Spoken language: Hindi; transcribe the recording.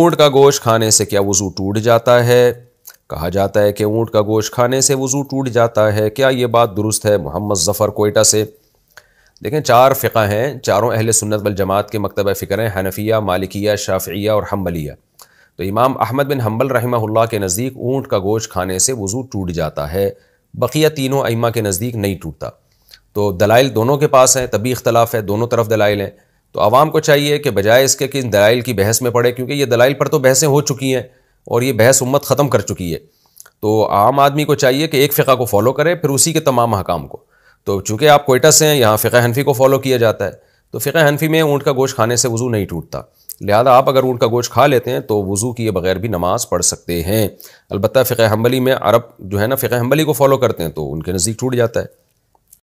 ऊँट का गोश्त खाने से क्या वज़ू टूट जाता है कहा जाता है कि ऊँट का गोश्त खाने से वज़ू टूट जाता है क्या ये बात दुरुस्त है मोहम्मद ज़फ़र कोयटा से देखें चार फ़िका हैं चारों अहल सुन्नत वल जमात के मकतब फ़िक्र हैं हनफिया मालिकिया शाफिया और हम्बलिया तो इमाम अहमद बिन हम्बल रहमहुल्लाह के नज़दीक ऊँट का गोश्त खाने से वज़ू टूट जाता है बकिया तीनों अइमा के नज़दीक नहीं टूटता तो दलाइल दोनों के पास हैं तभी इख्तलाफ है दोनों तरफ दलाइल हैं तो आवाम को चाहिए कि बजाय इसके कि इन दलाइल की बहस में पड़े क्योंकि ये दलाइल पर तो बहसें हो चुकी हैं और ये बहस उम्मत ख़त्म कर चुकी है तो आम आदमी को चाहिए कि एक फ़िका को फॉलो करे फिर उसी के तमाम अहकाम को तो चूँकि आप कोयटा से हैं यहाँ फ़िका हनफी को फॉलो किया जाता है तो फ़िका हनफी में ऊँट का गोश्त खाने से वज़ू नहीं टूटता लिहाजा आप अगर ऊँट का गोश्त खा लेते हैं तो वज़ू किए बगैर भी नमाज़ पढ़ सकते हैं अलबत् फ़िका हम्बली में अरब जो है ना फ़िका हम्बली को फॉलो करते हैं तो उनके नज़दीक टूट जाता है